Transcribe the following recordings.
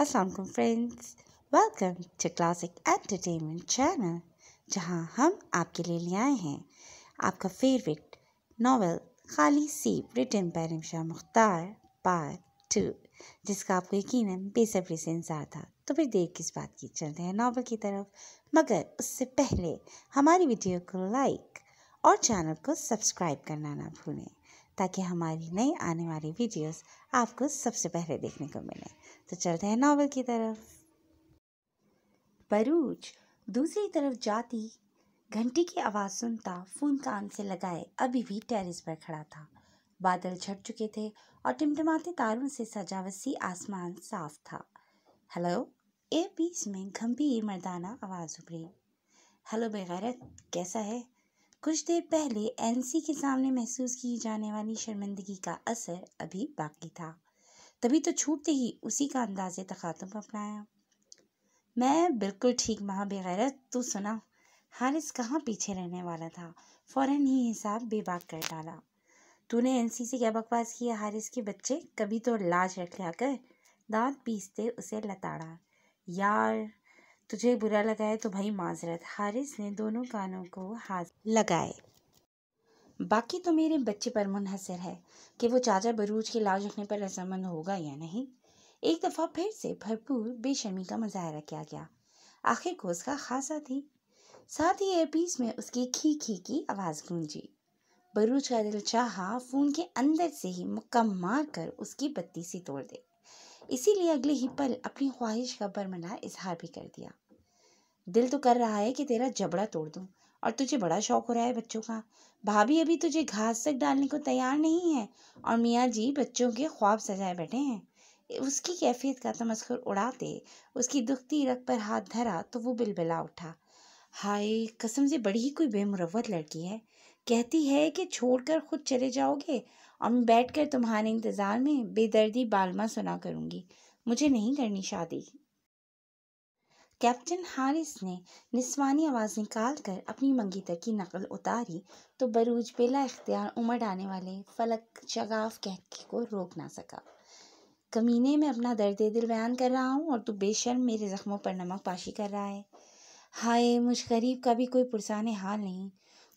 Aslam friends welcome to classic entertainment channel जहां हम आपके लिए ले आए हैं आपका फेवरेट नावल खाली सी return by Rimsha Mukhtar part two जिसका आपको यकीन बेसब्री से इंतजार था तो फिर देर किस बात की चलते हैं नावल की तरफ मगर उससे पहले हमारी वीडियो को लाइक और चैनल को सब्सक्राइब करना ना भूलें ताकि हमारी नई आने वाली वीडियोस आपको सबसे पहले देखने को मिलें तो चलते हैं नावल की तरफ बरूच दूसरी तरफ जाती घंटी की आवाज़ सुनता फ़ोन कान से लगाए अभी भी टेरिस पर खड़ा था बादल छट चुके थे और टिमटिमाते तारों से सजा वसी आसमान साफ था हेलो एयर पीस में गंभीर मर्दाना आवाज़ उभरी हेलो बेगैरत कैसा है कुछ देर पहले एनसी के सामने महसूस की जाने वाली शर्मिंदगी का असर अभी बाकी था तभी तो छूटते ही उसी का अंदाज तखातम अपनाया मैं बिल्कुल ठीक महा बेगैरत तू सुना हारिस कहाँ पीछे रहने वाला था फौरन ही हिसाब बेबाक कर डाला तूने से क्या बकवास किया हारिस के बच्चे कभी तो लाज रख लिया कर दांत पीसते उसे लताड़ा यार तुझे बुरा लगा है तो भाई माजरत हारिस ने दोनों कानों को हाथ लगाए बाकी तो मेरे बच्चे पर मुनहसर है कि वो चाचा बरूज के लाज रखने पर रजामंद होगा या नहीं एक दफ़ा फिर से भरपूर बेशर्मी का मुजाहरा किया गया आखिर को उसका खासा थी साथ ही एयरपीस में उसकी खी खी की आवाज़ गूंजी बरूज का दिल चाह फ़ोन के अंदर से ही मुक्का मार कर उसकी बत्ती सी तोड़ दे इसीलिए अगले ही पल अपनी ख्वाहिश का बरमला इजहार भी कर दिया दिल तो कर रहा है कि तेरा जबड़ा तोड़ दूँ और तुझे बड़ा शौक हो रहा है बच्चों का भाभी अभी तुझे घास तक डालने को तैयार नहीं है और मियाँ जी बच्चों के ख्वाब सजाए बैठे हैं उसकी कैफियत का तमस्कर उड़ाते उसकी दुखती रग पर हाथ धरा तो वो बिलबिला उठा हाय कसम से बड़ी ही कोई बेमुरत लड़की है कहती है कि छोड़कर खुद चले जाओगे और मैं बैठ कर तुम्हारे इंतज़ार में बेदर्दी बालमा सुना करूँगी मुझे नहीं करनी शादी कैप्टन हारिस ने निस्वानी आवाज़ निकाल कर अपनी मंगीतर की नकल उतारी तो बरूज बेला इख्तियार उमड़ आने वाले फलक शगाफ कहके को रोक ना सका कमीने में अपना दर्द दिल बयान कर रहा हूँ और तू बेशर्म मेरे ज़ख्मों पर नमक पाशी कर रहा है हाय मुझ गरीब का भी कोई पुरसान हाल नहीं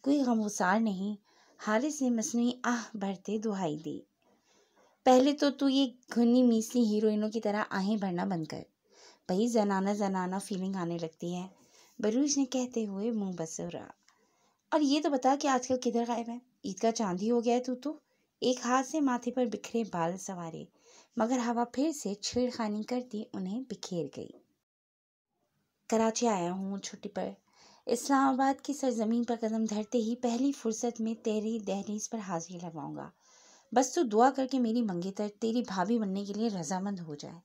कोई गमोसार नहीं हारिस ने मसनू आह भरते दुहाई दी पहले तो तू ये घुनी मीसी हीरोइनों की तरह आहें भरना बंद कर वही जनाना जनाना फीलिंग आने लगती है बरूज ने कहते हुए मुंह बसरा और ये तो बता कि आजकल किधर गायब है ईद का चांदी हो गया है तू तो एक हाथ से माथे पर बिखरे बाल सवारे मगर हवा फिर से छेड़खानी करती उन्हें बिखेर गई कराची आया हूँ छुट्टी पर इस्लामाबाद की सरजमीन पर कदम धरते ही पहली फुर्सत में तेरी दहलीज पर हाजिरी लगाऊंगा बस तू दुआ करके मेरी मंगेतर तेरी भाभी बनने के लिए रजामंद हो जाए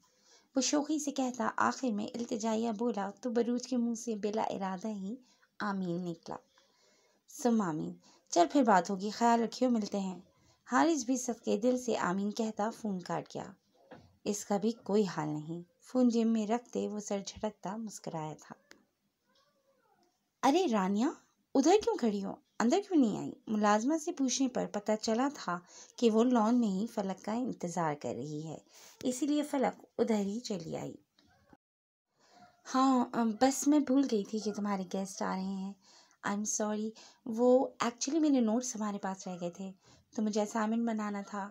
वो शोखी से कहता आखिर में अल्तजाया बोला तो बरूज के मुंह से बिला इरादा ही आमीन निकला सुम आमीन चल फिर बात होगी ख्याल रखियो मिलते हैं हारिस भी सबके दिल से आमीन कहता फ़ोन काट गया इसका भी कोई हाल नहीं फ़ोन जेब में रखते वो सर झटकता मुस्कराया था अरे रानिया उधर क्यों खड़ी हो अंदर क्यों नहीं आई मुलाजमा से पूछने पर पता चला था कि वो लॉन में ही फलक का इंतज़ार कर रही है इसीलिए फलक उधर ही चली आई हाँ बस मैं भूल गई थी कि तुम्हारे गेस्ट आ रहे हैं आई एम सॉरी वो एक्चुअली मेरे नोट्स हमारे पास रह गए थे तो मुझे असाइनमेंट बनाना था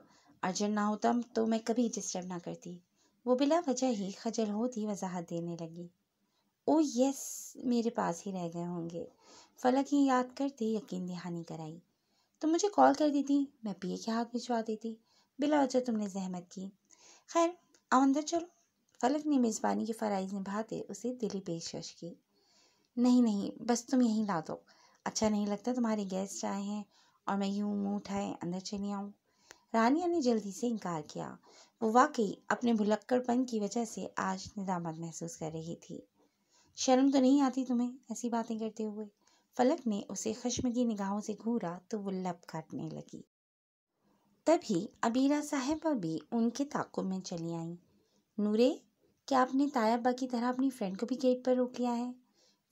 अर्जेंट ना होता तो मैं कभी डिस्टर्ब ना करती वो बिला वजह ही खजल होती वजाहत देने लगी ओ oh यस मेरे पास ही रह गए होंगे फलक ही याद करते यकीन दहानी कराई तुम तो मुझे कॉल कर देती मैं पिए के हाथ भिजवा देती बिला वजह तुमने जहमत की खैर आओ अंदर चलो फलक ने मेज़बानी के फ़राइज़ निभाते उसे दिली पेशकश की नहीं नहीं बस तुम यहीं ला दो अच्छा नहीं लगता तुम्हारे गेस्ट आए हैं और मैं यूं मुंह उठाए अंदर चली आऊँ रानिया ने जल्दी से इनकार किया वो वाकई अपने भुलक्कड़पन की वजह से आज निदामत महसूस कर रही थी शर्म तो नहीं आती तुम्हें ऐसी बातें करते हुए फलक ने उसे खश्म की निगाहों से घूरा तो वो लप काटने लगी तभी अबीरा साहिबा भी उनके ताकों में चली आई नूरे क्या आपने तायाबा की तरह अपनी फ्रेंड को भी गेट पर रोक लिया है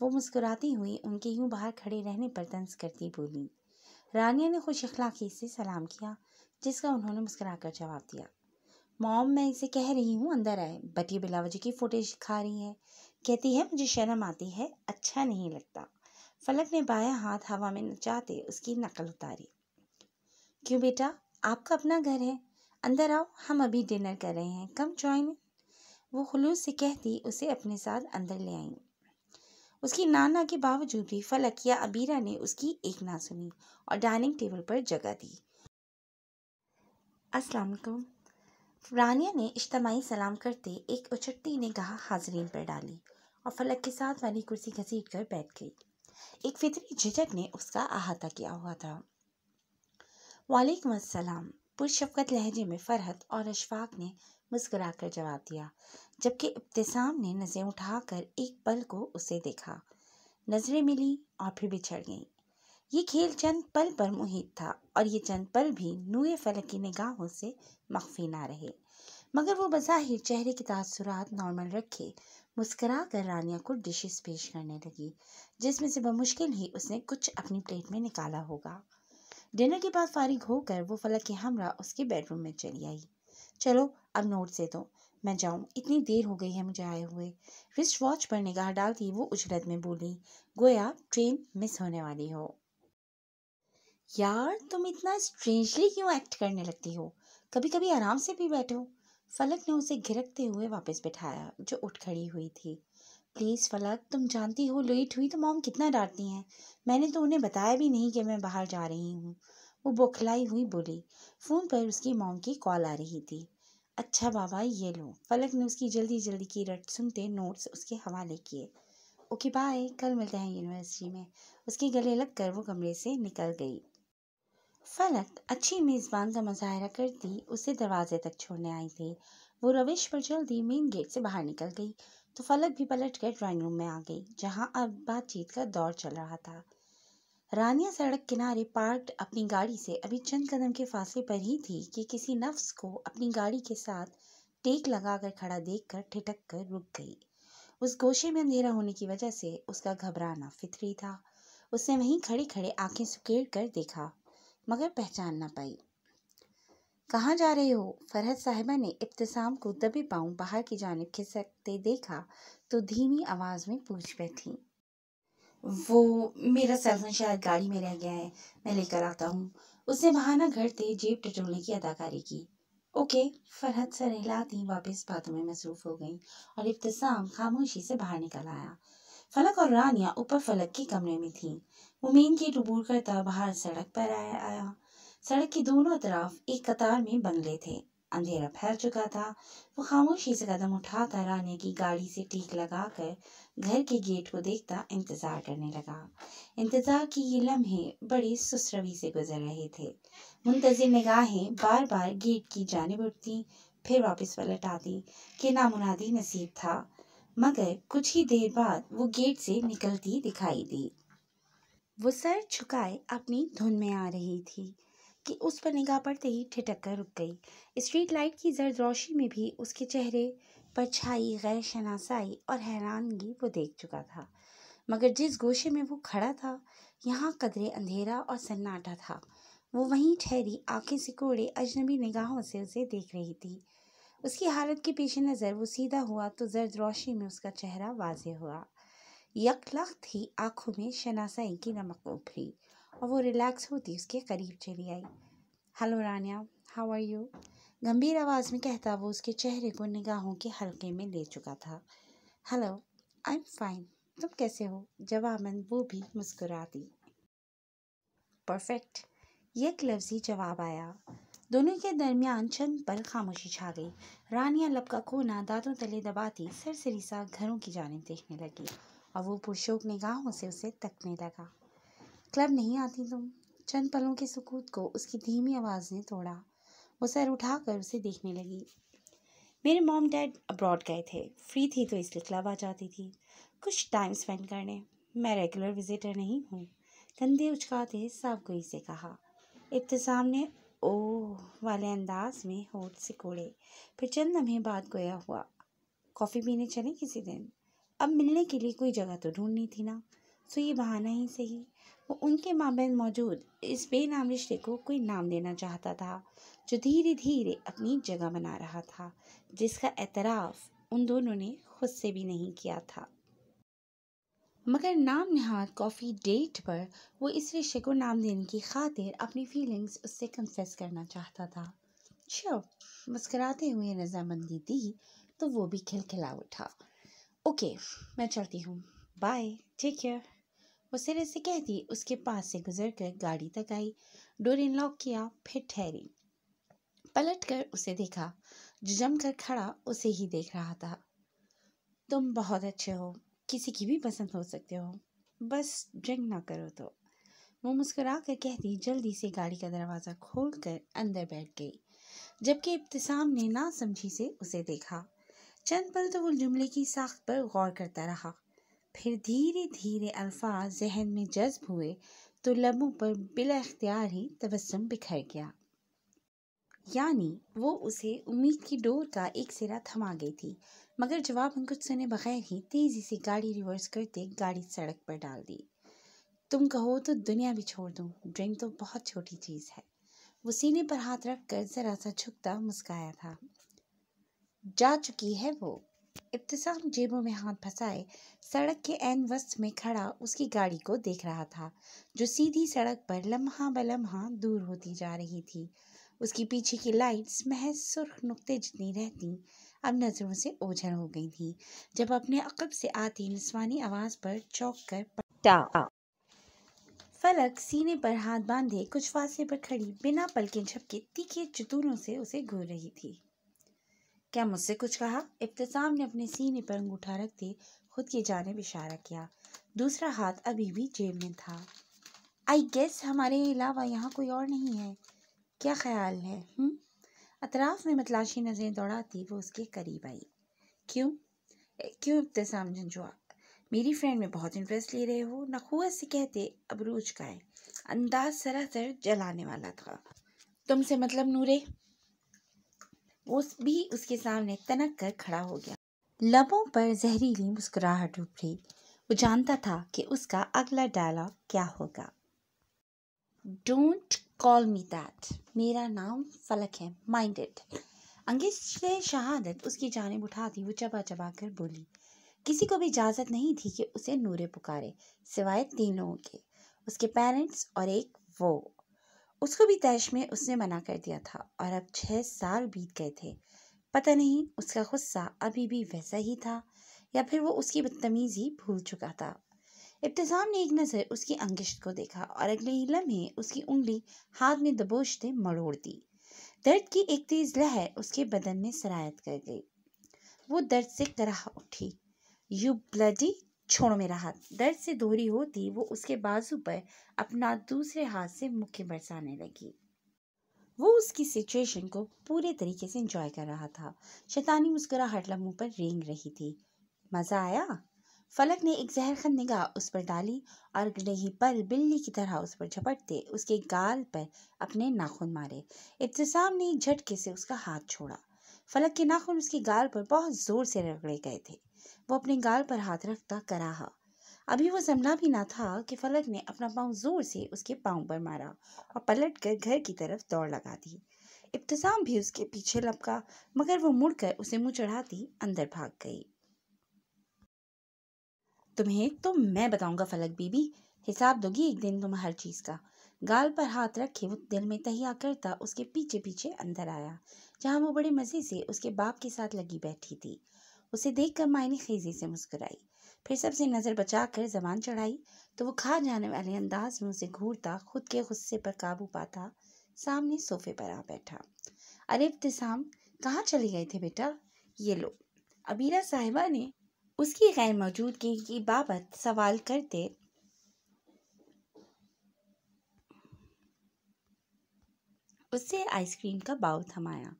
वो मुस्कुराती हुई उनके यूं बाहर खड़े रहने पर तंज करती बोली रानिया ने खुश अखलाकी से सलाम किया जिसका उन्होंने मुस्कुराकर जवाब दिया मॉम मैं इसे कह रही हूँ अंदर आए बटी बिलावजी की फ़ोटेज दिखा रही है कहती है मुझे शर्म आती है अच्छा नहीं लगता फलक ने बाया हाथ हवा में नचाते उसकी नकल उतारी क्यों बेटा आपका अपना घर है अंदर आओ हम अभी डिनर कर रहे हैं कम ज्वाइन वो खलूस से कहती उसे अपने साथ अंदर ले आई उसकी नाना के बावजूद भी फलक या अबीरा ने उसकी एक ना सुनी और डाइनिंग टेबल पर जगह दी अस्सलाम वालेकुम रानिया ने इज्तमाही सलाम करते एक उछट्टी ने कहा हाजरीन पर डाली और फलक के साथ वाली कुर्सी घसीट कर बैठ गई एक फितरी झिझक ने उसका अहाता किया हुआ था वालेकुम अस्सलाम पुरशफकत लहजे में फरहत और अशफाक ने मुस्करा कर जवाब दिया जबकि इब्तसाम ने नज़रें उठाकर एक पल को उसे देखा नज़रें मिली और फिर बिछड़ गईं ये खेल चंद पल पर मुहित था और ये चंद पल भी नूए फलक की निगाहों से मख्फी ना रहे मगर वो बज़ाहिर चेहरे की तासरात नॉर्मल रखे मुस्करा कर रानिया को डिशेस पेश करने लगी जिसमें से बमुश्किल ही उसने कुछ अपनी प्लेट में निकाला होगा डिनर के बाद फारिग होकर वो फलक के हमरा उसके बेडरूम में चली आई चलो अब नोट से दो मैं जाऊँ इतनी देर हो गई है मुझे आए हुए रिस्ट वॉच पर निगाह डालती वो उजरत में बोली गोया ट्रेन मिस होने वाली हो यार तुम इतना स्ट्रेंजली क्यों एक्ट करने लगती हो कभी कभी आराम से भी बैठो फलक ने उसे घिरकते हुए वापस बैठाया जो उठ खड़ी हुई थी प्लीज़ फलक तुम जानती हो लेट हुई तो मॉम कितना डांटती हैं मैंने तो उन्हें बताया भी नहीं कि मैं बाहर जा रही हूँ वो बौखलाई हुई बोली फ़ोन पर उसकी मॉम की कॉल आ रही थी अच्छा बाबा ये लो फलक ने उसकी जल्दी जल्दी की रट सुनते नोट्स उसके हवाले किए ओके बाय कल मिलते हैं यूनिवर्सिटी में उसके गले लग कर वो कमरे से निकल गई फलक अच्छी मेज़बान का मुजाहरा करती उसे दरवाजे तक छोड़ने आई थी वो रविश पर जल्दी मेन गेट से बाहर निकल गई तो फलक भी पलट कर ड्राइंग रूम में आ गई जहाँ अब बातचीत का दौर चल रहा था रानिया सड़क किनारे पार्क अपनी गाड़ी से अभी चंद कदम के फासले पर ही थी कि किसी नफ्स को अपनी गाड़ी के साथ टेक लगा कर खड़ा देख कर ठिठक कर रुक गई उस गोशे में अंधेरा होने की वजह से उसका घबराना फितरी था उसने वहीं खड़े खड़े आंखें सुकेर कर देखा मगर पहचान ना पाई कहाँ जा रहे हो फरहत साहिबा ने इब्तसाम को दबे पाऊँ बाहर की जानब खिसकते देखा तो धीमी आवाज़ में पूछ बैठी वो मेरा सेलफोन शायद गाड़ी में रह गया है मैं लेकर आता हूँ उसने बहाना घर घड़ते जेब टटोलने की अदाकारी की ओके फरहत सर हिलाती वापस बातों में मसरूफ हो गई और इब्तसाम खामोशी से बाहर निकल आया फलक और रानिया ऊपर फलक के कमरे में थी मुमीन की टबूर करता बाहर सड़क पर आया आया सड़क की दोनों तरफ एक कतार में बंगले थे अंधेरा फैल चुका था वो खामोशी से कदम उठाता रानी की गाड़ी से टीक लगाकर घर के गेट को देखता इंतज़ार करने लगा इंतज़ार की ये लम्हे बड़ी सुसरवी से गुजर रहे थे मुंतजर निगाहें बार बार गेट की जानब उठती फिर वापस पलट आती कि नामुनादी नसीब था मगर कुछ ही देर बाद वो गेट से निकलती दिखाई दी वो सर झुकाए अपनी धुन में आ रही थी कि उस पर निगाह पड़ते ही ठिटक कर रुक गई स्ट्रीट लाइट की जर्द रोशनी में भी उसके चेहरे पर छाई गैर शनासाई और हैरानगी वो देख चुका था मगर जिस गोशे में वो खड़ा था यहाँ कदरे अंधेरा और सन्नाटा था वो वहीं ठहरी आंखें सिकोड़े अजनबी निगाहों से उसे देख रही थी उसकी हालत के पेश नज़र वो सीधा हुआ तो जर्द रोशनी में उसका चेहरा वाजे हुआ यकलख थी आंखों में शनासाई की नमक उभरी और वो रिलैक्स होती उसके करीब चली आई hello Rania how are you गंभीर आवाज़ में कहता वो उसके चेहरे को निगाहों के हल्के में ले चुका था हेलो आई एम फाइन तुम कैसे हो जवाबन वो भी मुस्कुरा दी परफेक्ट एक लफ्जी जवाब आया दोनों के दरमियान चंद पल खामोशी छा गई रानिया लपका कोना दांतों तले दबाती सरसरी सा घरों की जानब देखने लगी और वो पुरशोक निगाहों से उसे तकने लगा क्लब नहीं आती तुम चंद पलों के सुकूत को उसकी धीमी आवाज़ ने तोड़ा वो सर उठाकर उसे देखने लगी मेरे मॉम डैड अब्रॉड गए थे फ्री थी तो इसलिए क्लब आ जाती थी कुछ टाइम स्पेंड करने मैं रेगुलर विजिटर नहीं हूँ कंधे उछकाते साफ गोई से कहा इब्तसाम ने ओ वाले अंदाज में होठ सिकोड़े फिर चंद लम्हे बाद गोया हुआ कॉफ़ी पीने चले किसी दिन अब मिलने के लिए कोई जगह तो ढूंढनी थी ना सो ये बहाना ही सही वो उनके माबेन मौजूद इस बेनाम रिश्ते को कोई नाम देना चाहता था जो धीरे धीरे अपनी जगह बना रहा था जिसका एतराफ़ उन दोनों ने खुद से भी नहीं किया था मगर नाम नहाद कॉफ़ी डेट पर वो इस रिश्ते को नाम देने की खातिर अपनी फीलिंग्स उससे कन्फेस करना चाहता था श्योर मुस्कराते हुए रजामंदी दी तो वो भी खिलखिला उठा ओके मैं चलती हूँ बाय ठीक है वो सिरे से कहती उसके पास से गुजर कर गाड़ी तक आई डोर लॉक किया फिर ठहरी पलट कर उसे देखा जो जम कर खड़ा उसे ही देख रहा था तुम बहुत अच्छे हो किसी की भी पसंद हो सकते हो बस ड्रिंक ना करो तो वो मुस्कुरा कर कहती जल्दी से गाड़ी का दरवाज़ा खोल कर अंदर बैठ गई जबकि इब्तसाम ने ना समझी से उसे देखा चंद पल तो वो जुमले की साख्त पर गौर करता रहा फिर धीरे धीरे अल्फाज जहन में जज्ब हुए तो लबों पर बिला अख्तियार ही तबस्सुम बिखर गया यानी वो उसे उम्मीद की डोर का एक सिरा थमा गई थी मगर जवाब हम सुने बगैर ही तेज़ी से गाड़ी रिवर्स करते गाड़ी सड़क पर डाल दी तुम कहो तो दुनिया भी छोड़ दूँ ड्रिंक तो बहुत छोटी चीज़ है वो सीने पर हाथ रख कर ज़रा सा झुकता मुस्काया था जा चुकी है वो इब्तसाम जेबों में हाथ फंसाए सड़क के एन वस्त में खड़ा उसकी गाड़ी को देख रहा था जो सीधी सड़क पर लम्हा ब लम्हा दूर होती जा रही थी उसकी पीछे की लाइट्स महज सुर्ख नुक्ते जितनी रहती अब नज़रों से ओझल हो गई थी जब अपने अकब से आती नस्वानी आवाज़ पर चौक कर पटा फलक सीने पर हाथ बांधे कुछ फासले पर खड़ी बिना पलके झपके तीखे चतूरों से उसे घूर रही थी क्या मुझसे कुछ कहा इब्तसाम ने अपने सीने पर अंगूठा रखते खुद की जानब इशारा किया दूसरा हाथ अभी भी जेब में था आई गेस हमारे अलावा यहाँ कोई और नहीं है क्या ख्याल है हुँ? अतराफ में मतलाशी नज़रें दौड़ाती वो उसके करीब आई क्यों क्यों इब्तसाम झंझुआ मेरी फ्रेंड में बहुत इंटरेस्ट ले रहे हो नखुत से कहते अबरूज का है अंदाज सरासर जलाने वाला था तुमसे मतलब नूरे उस भी उसके सामने तनक कर खड़ा हो गया लबों पर जहरीली मुस्कुराहट उभरी वो जानता था कि उसका अगला डायलॉग क्या होगा डोंट कॉल मी दैट मेरा नाम फलक है माइंडेड अंगेज शहादत उसकी जानब उठा दी वो चबा चबा कर बोली किसी को भी इजाज़त नहीं थी कि उसे नूरे पुकारे सिवाय तीन लोगों के उसके पेरेंट्स और एक वो उसको भी तैश में उसने मना कर दिया था और अब छः साल बीत गए थे पता नहीं उसका गुस्सा अभी भी वैसा ही था या फिर वो उसकी बदतमीज़ी भूल चुका था इब्तजाम ने एक नज़र उसकी अंगिश्त को देखा और अगले ही लम्हे उसकी उंगली हाथ में दबोचते मड़ोड़ दी दर्द की एक तेज़ लहर उसके बदन में सरायत कर गई वो दर्द से कराह उठी यू ब्लडी छोड़ में हाथ दर्द से दोहरी होती वो उसके बाजू पर अपना दूसरे हाथ से मुख्य बरसाने लगी वो उसकी सिचुएशन को पूरे तरीके से एंजॉय कर रहा था शैतानी मुस्कुराहट लम्हों पर रेंग रही थी मज़ा आया फलक ने एक जहर खन निगाह उस पर डाली और नहीं पल बिल्ली की तरह उस पर झपटते उसके गाल पर अपने नाखून मारे इब्तसाम ने झटके से उसका हाथ छोड़ा फलक के नाखून उसके गाल पर बहुत ज़ोर से रगड़े गए थे वो अपने गाल पर हाथ रखता कराहा अभी वो जमना भी ना था कि फलक ने अपना पाँव ज़ोर से उसके पाँव पर मारा और पलट कर घर की तरफ दौड़ लगा दी इब्तसाम भी उसके पीछे लपका मगर वो मुड़कर उसे मुँह चढ़ाती अंदर भाग गई तुम्हें तो मैं बताऊंगा फलक बीबी हिसाब दोगी एक दिन तुम हर चीज़ का गाल पर हाथ रखे वो दिल में तहिया करता उसके पीछे पीछे अंदर आया जहाँ वो बड़े मज़े से उसके बाप के साथ लगी बैठी थी उसे देख कर मायने खेजी से मुस्कुराई फिर सबसे नज़र बचा कर जबान चढ़ाई तो वो खा जाने वाले अंदाज में उसे घूरता खुद के गुस्से पर काबू पाता सामने सोफे पर आ बैठा अरे इब्तसाम कहाँ चले गए थे बेटा ये लो अबीरा साहिबा ने उसकी गैर मौजूदगी की बाबत सवाल करते उससे आइसक्रीम का बाउल थमाया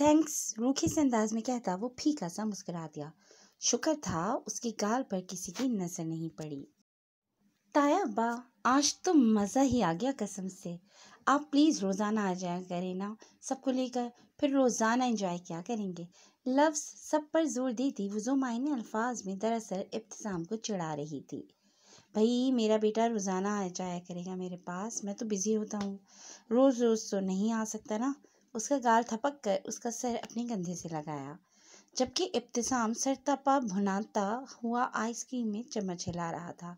थैंक्स रूखे से अंदाज में कहता वो फीका सा मुस्करा दिया शुक्र था उसकी गाल पर किसी की नज़र नहीं पड़ी ताया बा आज तो मज़ा ही आ गया कसम से आप प्लीज़ रोज़ाना आ जाया करें ना सबको लेकर फिर रोज़ाना इंजॉय क्या करेंगे लफ्ज़ सब पर जोर दी थी वजू मायने अल्फाज में दरअसल इब्तिसाम को चिढ़ा रही थी भाई मेरा बेटा रोज़ाना आ जाया करेगा मेरे पास मैं तो बिज़ी होता हूँ रोज़ रोज़ तो नहीं आ सकता ना उसका गाल थपक कर उसका सर अपने कंधे से लगाया जबकि इब्तसाम तपा भुनाता हुआ आइसक्रीम में चम्मच हिला रहा था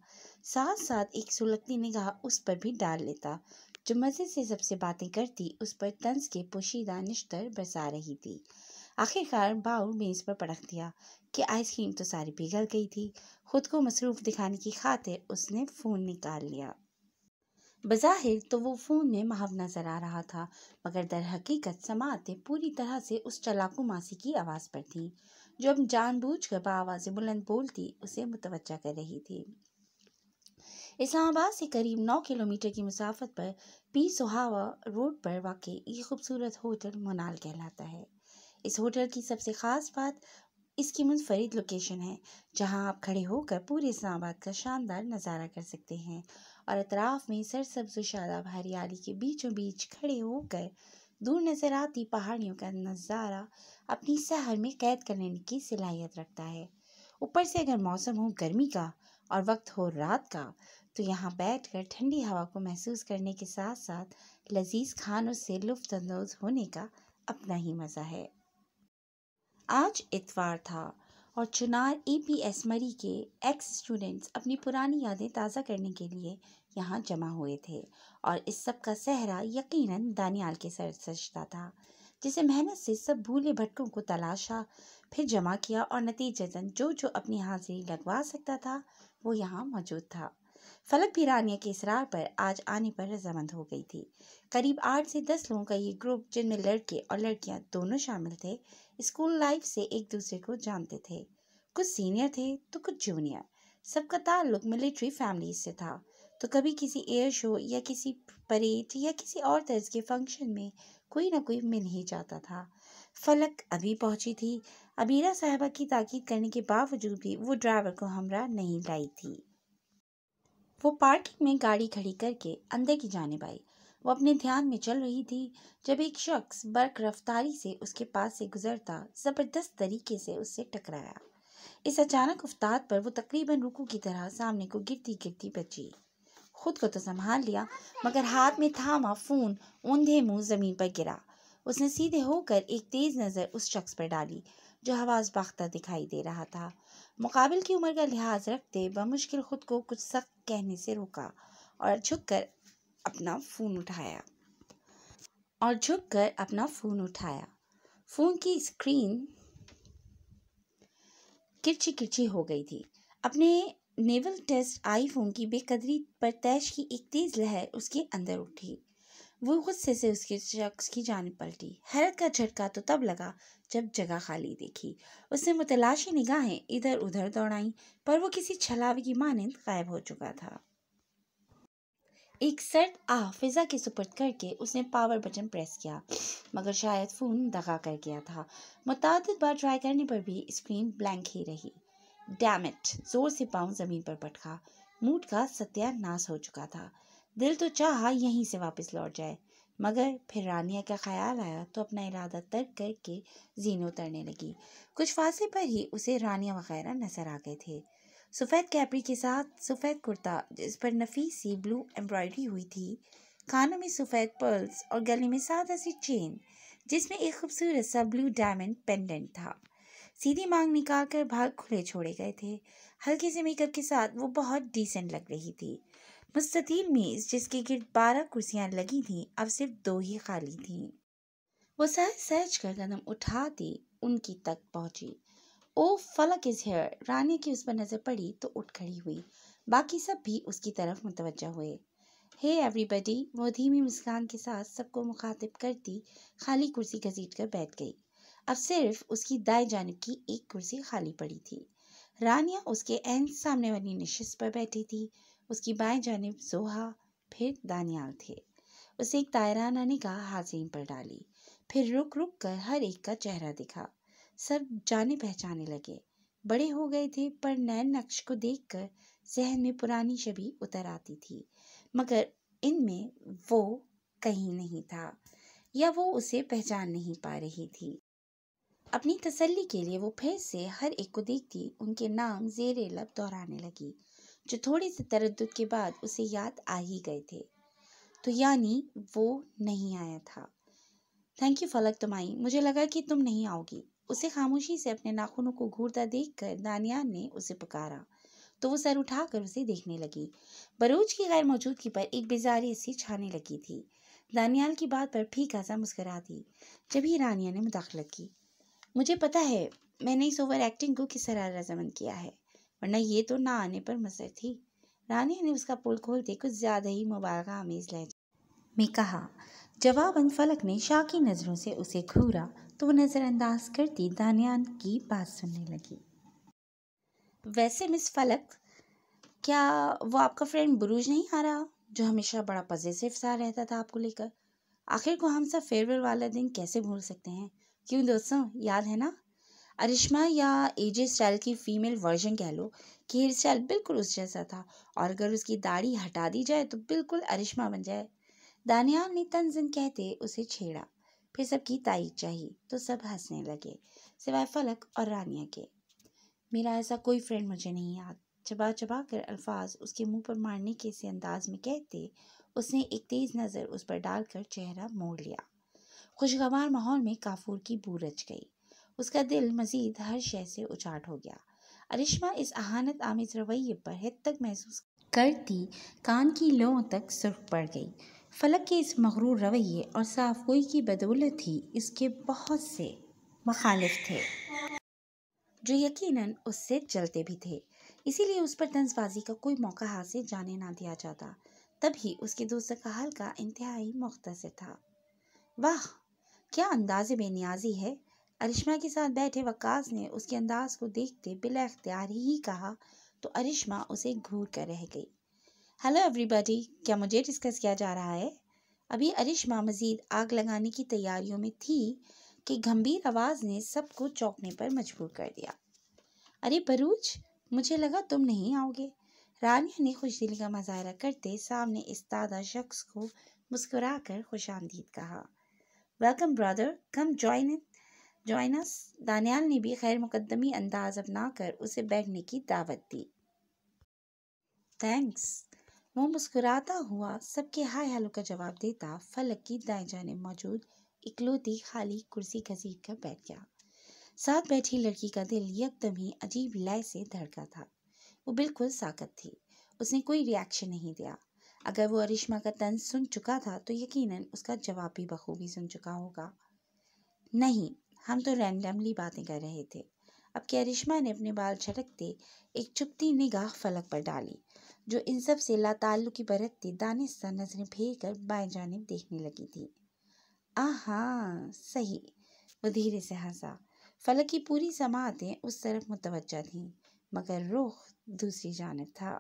साथ साथ एक सुलगती निगाह उस पर भी डाल लेता जो मज़े से सबसे बातें करती उस पर तंज के पोशीदा निश्तर बरसा रही थी आखिरकार बाउल मेज़ पर पटक दिया कि आइसक्रीम तो सारी पिघल गई थी खुद को मसरूफ़ दिखाने की खातिर उसने फ़ोन निकाल लिया बज़ाहिर तो वो फ़ोन में महव नज़र आ रहा था मगर दर हकीकत समातें पूरी तरह से उस चलाकू मासी की आवाज़ पर थीं जो अब जानबूझ कर आवाज़ बुलंद बोलती उसे मुतवजा कर रही थी इस्लामाबाद से करीब नौ किलोमीटर की मुसाफत पर पी सुहावा रोड पर वाक़ ये खूबसूरत होटल मोनाल कहलाता है इस होटल की सबसे ख़ास बात इसकी मुनफरद लोकेशन है जहां आप खड़े होकर पूरे इस्लामाबाद का शानदार नज़ारा कर सकते हैं और अतराफ में सरसब्ज शादाब हरियाली के बीचों बीच खड़े होकर दूर नजर आती पहाड़ियों का नज़ारा अपनी सहर में कैद करने की सलाहियत रखता है ऊपर से अगर मौसम हो गर्मी का और वक्त हो रात का तो यहाँ बैठकर ठंडी हवा को महसूस करने के साथ साथ लजीज खानों से लुफ्फ होने का अपना ही मज़ा है आज इतवार था और चुनार ए पी एस मरी के एक्स स्टूडेंट्स अपनी पुरानी यादें ताज़ा करने के लिए यहाँ जमा हुए थे और इस सब का सहरा यकीनन दानियाल के सर सजता था जिसे मेहनत से सब भूले भटकों को तलाशा फिर जमा किया और नतीजतन जो जो अपनी हाजिरी लगवा सकता था वो यहाँ मौजूद था फलक भी रानिया के इसरार पर आज आने पर रजामंद हो गई थी करीब आठ से दस लोगों का ये ग्रुप जिनमें लड़के और लड़कियाँ दोनों शामिल थे स्कूल लाइफ से एक दूसरे को जानते थे कुछ सीनियर थे तो कुछ जूनियर सबका ताल्लुक मिलिट्री फैमिली से था तो कभी किसी एयर शो या किसी परेड या किसी और तर्ज के फंक्शन में कोई ना कोई मिल ही जाता था फलक अभी पहुंची थी अबीरा साहबा की ताकीद करने के बावजूद भी वो ड्राइवर को हमरा नहीं लाई थी वो पार्किंग में गाड़ी खड़ी करके अंदर की जानेब आई वो अपने ध्यान में चल रही थी जब एक शख्स बर्क रफ्तारी से उसके पास से गुजरता ज़बरदस्त तरीके से उससे टकराया इस अचानक उफ्ताद पर वो तकरीबन रुकू की तरह सामने को गिरती गिरती बची खुद को तो संभाल लिया मगर हाथ में थामा फ़ोन ऊंधे मुंह ज़मीन पर गिरा उसने सीधे होकर एक तेज़ नज़र उस शख्स पर डाली जो हवास बाख्ता दिखाई दे रहा था मुकाबिल की उम्र का लिहाज रखते बमुश्किल खुद को कुछ सख्त कहने से रोका और झुक कर अपना फ़ोन उठाया और झुक कर अपना फ़ोन उठाया फ़ोन की स्क्रीन किरची किरची हो गई थी अपने नेवल टेस्ट आईफोन की बेकदरी पर तैश की एक तेज़ लहर उसके अंदर उठी वो गुस्से से उसके शख्स की जान पलटी हैरत का झटका तो तब लगा जब जगह खाली देखी उसने मुतलाशी निगाहें इधर उधर दौड़ाई पर वो किसी छलावे की मानंद गायब हो चुका था एक सर्द आह फिज़ा के सुपर्द करके उसने पावर बटन प्रेस किया मगर शायद फ़ोन दगा कर गया था मुतद बार ट्राई करने पर भी स्क्रीन ब्लैंक ही रही डैमिट ज़ोर से पाँव ज़मीन पर पटका मूड का सत्यानाश हो चुका था दिल तो चाह यहीं से वापस लौट जाए मगर फिर रानिया का ख्याल आया तो अपना इरादा तर्क करके जीन उतरने लगी कुछ फासले पर ही उसे रानिया वगैरह नजर आ गए थे सफ़ेद कैपरी के साथ सफ़ेद कुर्ता जिस पर नफीस सी ब्लू एम्ब्रॉयडरी हुई थी कानों में सफ़ेद पर्ल्स और गले में सादा सी चेन जिसमें एक खूबसूरत सा ब्लू डायमंड पेंडेंट था सीधी मांग निकाल कर भाग खुले छोड़े गए थे हल्के से मेकअप के साथ वो बहुत डिसेंट लग रही थी मुस्तिल मेज़ जिसके गिर्द बारह कुर्सियाँ लगी थीं अब सिर्फ दो ही खाली थीं वो सहज सहज कर कदम उठाते उनकी तक पहुंची ओ फलक इज़ हेयर रानी की उस पर नज़र पड़ी तो उठ खड़ी हुई बाकी सब भी उसकी तरफ मुतवजा हुए हे एवरीबडी वो धीमी मुस्कान के साथ सबको मुखातिब करती खाली कुर्सी घसीट कर बैठ गई अब सिर्फ उसकी दाएं जानब की एक कुर्सी खाली पड़ी थी रानिया उसके एन सामने वाली नशस्त पर बैठी थी उसकी बाएं जानब जोहा फिर दानियाल थे उसे एक तायराना निगाह हाजिम पर डाली फिर रुक रुक कर हर एक का चेहरा दिखा सब जाने पहचाने लगे बड़े हो गए थे पर नैन नक्श को देखकर जहन में पुरानी छवि उतर आती थी मगर इनमें वो कहीं नहीं था या वो उसे पहचान नहीं पा रही थी अपनी तसल्ली के लिए वो फिर से हर एक को देखती उनके नाम जेरे लब दोहराने लगी जो थोड़े से तरद के बाद उसे याद आ ही गए थे तो यानी वो नहीं आया था थैंक यू फलक तुमाई मुझे लगा कि तुम नहीं आओगी उसे खामोशी से अपने नाखूनों को घूरता देखकर दानियान ने उसे पुकारा तो वो सर उठाकर उसे देखने लगी बरूज की गैर मौजूदगी पर एक बेजारी सी छाने लगी थी दानियाल की बात पर फीका सा मुस्करा दी जब ही रानिया ने मुदाखलत की मुझे पता है मैंने इस ओवर एक्टिंग को किस तरह रजामंद किया है वरना ये तो ना आने पर मसर थी रानिया ने उसका पुल खोलते कुछ ज़्यादा ही मुबारक आमेज लहजा में कहा जवाबन फलक ने शाकी नज़रों से उसे घूरा तो वो नज़रअंदाज करती दानियान की बात सुनने लगी वैसे मिस फलक क्या वो आपका फ्रेंड बुरूज नहीं आ रहा जो हमेशा बड़ा पॉजिटिव सा रहता था आपको लेकर आखिर को हम सब फेयरवेल वाला दिन कैसे भूल सकते हैं क्यों दोस्तों याद है ना अरिश्मा या एजे स्टाइल की फ़ीमेल वर्जन कह लो कि हेयर स्टाइल बिल्कुल उस जैसा था और अगर उसकी दाढ़ी हटा दी जाए तो बिल्कुल अरिश्मा बन जाए दानियाल ने तंजन कहते उसे छेड़ा फिर सबकी ताई चाहिए तो सब हंसने लगे सिवाय फलक और रानिया के मेरा ऐसा कोई फ्रेंड मुझे नहीं याद चबा चबा कर अल्फाज उसके मुंह पर मारने के से अंदाज में कहते उसने एक तेज़ नज़र उस पर डालकर चेहरा मोड़ लिया खुशगवार माहौल में काफूर की बू रच गई उसका दिल मज़ीद हर शह से उचाट हो गया अरिश्मा इस अहानत आमिज रवैये पर हद तक महसूस करती कान की लों तक सुर्ख पड़ गई फलक के इस मगरूर रवैये और साफ गोई की बदौलत ही इसके बहुत से मखालिफ थे जो यकीनन उससे जलते भी थे इसीलिए उस पर तंजबाजी का कोई मौका हाथ से जाने ना दिया जाता तभी उसके दोस्त का हाल का इंतहाई मुख्तर था वाह क्या अंदाज बेनियाजी है अरिश्मा के साथ बैठे वकास ने उसके अंदाज को देखते बिला अख्तियार ही कहा तो अरिश्मा उसे घूर कर रह गई हेलो एवरीबॉडी क्या मुझे डिस्कस किया जा रहा है अभी अरिश्मा मजीद आग लगाने की तैयारियों में थी कि गंभीर आवाज़ ने सबको चौंकने पर मजबूर कर दिया अरे बरूच मुझे लगा तुम नहीं आओगे रानिया ने खुशदिली का मज़ाहरा करते सामने इस तादा शख्स को मुस्कुरा कर खुश आमदीद कहा welcome brother come join joins Daniyal ने भी खैर मुकदमी अंदाज अपना कर उसे बैठने की दावत दी थैंक्स वो मुस्कुराता हुआ सबके हाय हेलो का जवाब देता फलक की दाएं जाने मौजूद इकलौती खाली कुर्सी घसीट कर बैठ गया साथ बैठी लड़की का दिल यकदम ही अजीब लय से धड़का था वो बिल्कुल साकत थी उसने कोई रिएक्शन नहीं दिया अगर वो अरिश्मा का तन सुन चुका था तो यकीनन उसका जवाब भी बखूबी सुन चुका होगा नहीं हम तो रैंडमली बातें कर रहे थे अब कि अरिश्मा ने अपने बाल झटकते एक चुपती निगाह फलक पर डाली जो इन सब से लातालु की बरतती दानिशा नजरें फेर कर बाएं जानब देखने लगी थी आहा सही वो धीरे से हंसा फलक की पूरी समातें उस तरफ मुतवजा थीं मगर रुख दूसरी जानब था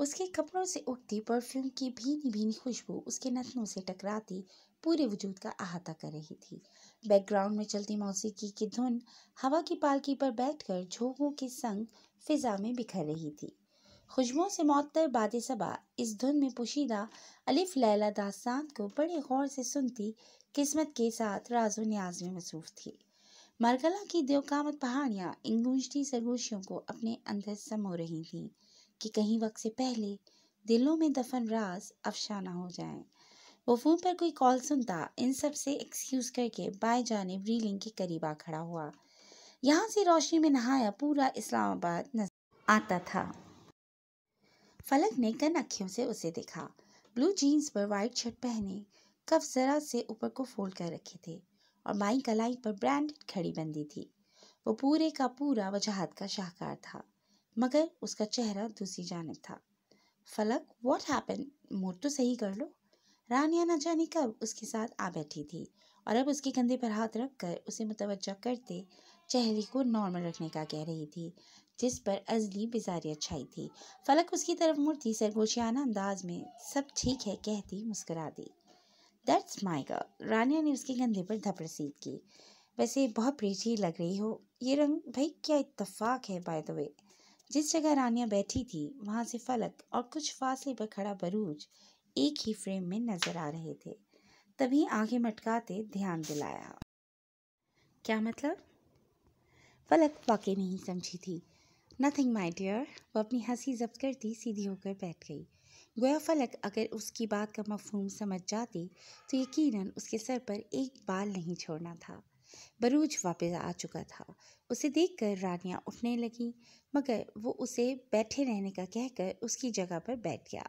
उसके कपड़ों से उठती परफ्यूम की भीनी भीनी खुशबू उसके नथनों से टकराती पूरे वजूद का अहाता कर रही थी बैकग्राउंड में चलती मौसीकी की धुन हवा की पालकी पर बैठकर झोंकों के संग फिजा में बिखर रही थी खुशबुओं से मअतर बाद सबा इस धुन में पोशीदा अलिफ लैला दास्तान को बड़े गौर से सुनती किस्मत के साथ राजो न्याज में मसरूफ थी मरगला की देवकामत पहाड़ियाँ इन गूंजती सरगोशियों को अपने अंदर समो रही थीं कि कहीं वक्त से पहले दिलों में दफन राज अफशा ना हो जाए वो फ़ोन पर कोई कॉल सुनता इन सब से एक्सक्यूज़ करके बाएं जाने रीलिंग के करीब आ खड़ा हुआ यहाँ से रोशनी में नहाया पूरा इस्लामाबाद नजर आता था फलक ने गन अखियों से उसे देखा ब्लू जीन्स पर वाइट शर्ट पहने कफ जरा से ऊपर को फोल्ड कर रखे थे और माई कलाई पर ब्रांड खड़ी बंदी थी वो पूरे का पूरा वजाहत का शाहकार था मगर उसका चेहरा दूसरी जानब था फलक वॉट हैपन मूड तो सही कर लो रानिया न जाने कब उसके साथ आ बैठी थी और अब उसके कंधे पर हाथ रख कर उसे मुतवजा करते चेहरे को नॉर्मल रखने का कह रही थी जिस पर अजली बिजारी छाई थी फलक उसकी तरफ मुड़ती सरगोशियाना अंदाज में सब ठीक है कहती मुस्करा दी दैट्स माई गर्ल रानिया ने उसके कंधे पर धपरसीद की वैसे बहुत प्रीठी लग रही हो ये रंग भाई क्या इतफाक है बाय द वे जिस जगह रानिया बैठी थी वहाँ से फलक और कुछ फासले पर खड़ा बरूज एक ही फ्रेम में नजर आ रहे थे तभी आगे मटकाते ध्यान दिलाया क्या मतलब फलक वाकई नहीं समझी थी नथिंग माई डियर वो अपनी हंसी जब्त करती सीधी होकर बैठ गई गोया फलक अगर उसकी बात का मफहूम समझ जाती तो यकीनन उसके सर पर एक बाल नहीं छोड़ना था बरूज वापस आ चुका था उसे देखकर रानियाँ उठने लगी मगर वो उसे बैठे रहने का कहकर उसकी जगह पर बैठ गया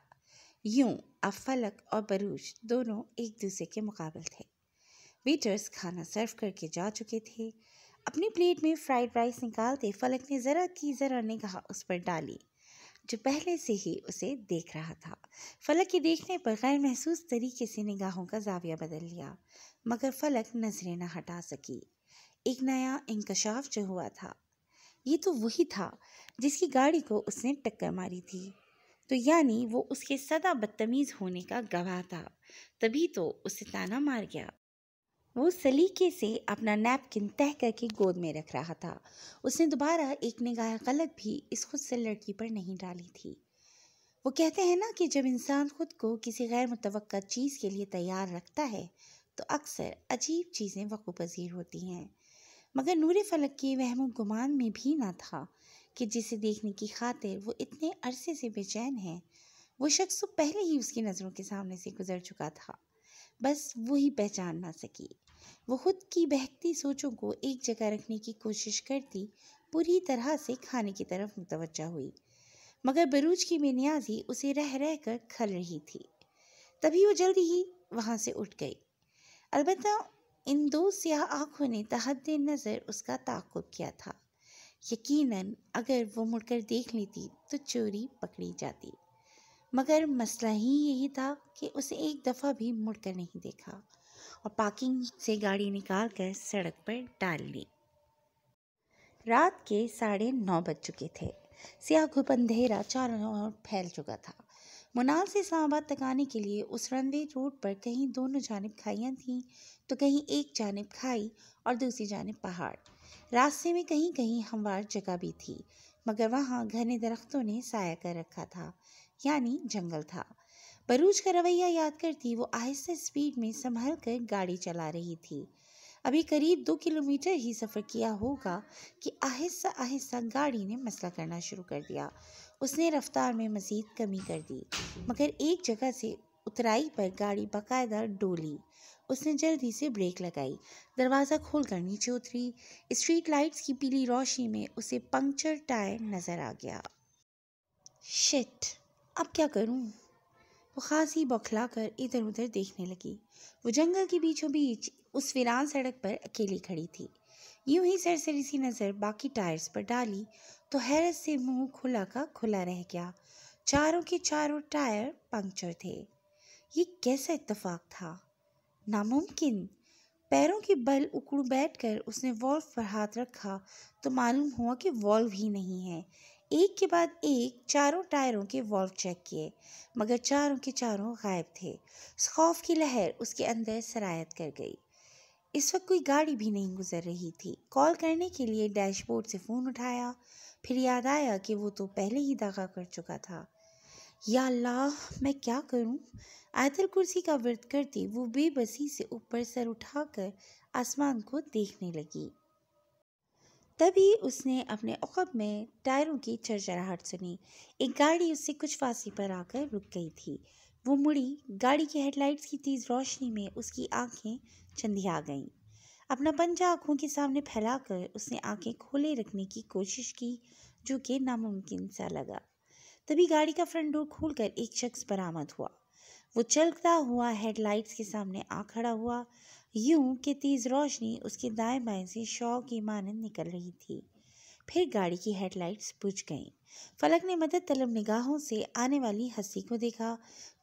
यूं अब फलक और बरूज दोनों एक दूसरे के मुकाबल थे वेटर्स खाना सर्व करके जा चुके थे अपनी प्लेट में फ्राइड राइस निकालते फलक ने ज़रा की ज़रा निगाह उस पर डाली जो पहले से ही उसे देख रहा था फलक के देखने पर गैर महसूस तरीके से निगाहों का जाविया बदल लिया मगर फलक नजरें न हटा सकी एक नया इंकशाफ जो हुआ था ये तो वही था जिसकी गाड़ी को उसने टक्कर मारी थी तो यानी वो उसके सदा बदतमीज़ होने का गवाह था तभी तो उसे ताना मार गया वो सलीके से अपना नैपकिन तह करके गोद में रख रहा था उसने दोबारा एक निगाह गलत भी इस खुद से लड़की पर नहीं डाली थी वो कहते हैं ना कि जब इंसान खुद को किसी गैर मुतव चीज़ के लिए तैयार रखता है तो अक्सर अजीब चीज़ें वक़ पजीर होती हैं मगर नूर फलक के वहम गुमान में भी ना था कि जिसे देखने की खातिर वो इतने अरसे से बेचैन है वो शख्स तो पहले ही उसकी नज़रों के सामने से गुजर चुका था बस वही पहचान ना सकी वो खुद की बहकती सोचों को एक जगह रखने की कोशिश करती पूरी तरह से खाने की तरफ मुतवजा हुई मगर बरूज की बेनियाजी उसे रह रह कर खल रही थी तभी वो जल्दी ही वहाँ से उठ गई अलबत् इन दो सिया आँखों ने तहद नज़र उसका ताकुब किया था यकीनन अगर वो मुड़कर देख लेती तो चोरी पकड़ी जाती मगर मसला ही यही था कि उसे एक दफ़ा भी मुड़कर नहीं देखा और पार्किंग से गाड़ी निकाल कर सड़क पर डाल ली रात के साढ़े नौ बज चुके थे सियाह घुप अंधेरा चारों ओर फैल चुका था मुनाल से इस्लामाबाद तक आने के लिए उस रनवे रोड पर कहीं दोनों जानब खाइयाँ थीं तो कहीं एक जानब खाई और दूसरी जानब पहाड़ रास्ते में कहीं कहीं हमवार जगह भी थी मगर वहाँ घने दरख्तों ने साया कर रखा था यानी जंगल था बरूज का रवैया याद करती वो आहिस्ते स्पीड में संभल कर गाड़ी चला रही थी अभी करीब दो किलोमीटर ही सफ़र किया होगा कि आहिस्ता आहिस्ता गाड़ी ने मसला करना शुरू कर दिया उसने रफ्तार में मज़ीद कमी कर दी मगर एक जगह से उतराई पर गाड़ी बाकायदा डोली उसने जल्दी से ब्रेक लगाई दरवाज़ा खोल कर नीचे उतरी स्ट्रीट लाइट्स की पीली रोशनी में उसे पंक्चर टायर नज़र आ गया शिट अब क्या करूँ वो खासी बौखला कर इधर उधर देखने लगी वो जंगल के बीचों बीच उस वीरान सड़क पर अकेली खड़ी थी यूं ही सरसरी सी नज़र बाकी टायर्स पर डाली तो हैरत से मुंह खुला का खुला रह गया चारों के चारों टायर पंक्चर थे ये कैसा इतफाक था नामुमकिन पैरों के बल उकड़ बैठकर उसने वॉल्व पर हाथ रखा तो मालूम हुआ कि वॉल्व ही नहीं है एक के बाद एक चारों टायरों के वॉल्व चेक किए मगर चारों के चारों गायब थे खौफ की लहर उसके अंदर सरायत कर गई इस वक्त कोई गाड़ी भी नहीं गुजर रही थी कॉल करने के लिए डैशबोर्ड से फ़ोन उठाया फिर याद आया कि वो तो पहले ही दागा कर चुका था या अल्लाह मैं क्या करूं? आयतल कुर्सी का व्रत करती वो बेबसी से ऊपर सर उठाकर आसमान को देखने लगी तभी उसने अपने अकब में टायरों की चरचराहट सुनी एक गाड़ी उससे कुछ फांसी पर आकर रुक गई थी वो मुड़ी गाड़ी की हेडलाइट्स की तेज़ रोशनी में उसकी आंखें चंदिया गईं अपना पंजा आंखों के सामने फैलाकर उसने आंखें खोले रखने की कोशिश की जो कि नामुमकिन सा लगा तभी गाड़ी का फ्रंट डोर खोलकर एक शख्स बरामद हुआ वो चलता हुआ हेडलाइट्स के सामने आ खड़ा हुआ यूं कि तेज़ रोशनी उसके दाएं बाएं से शौ की मानंद निकल रही थी फिर गाड़ी की हेडलाइट्स बुझ गईं फलक ने मदद तलब निगाहों से आने वाली हंसी को देखा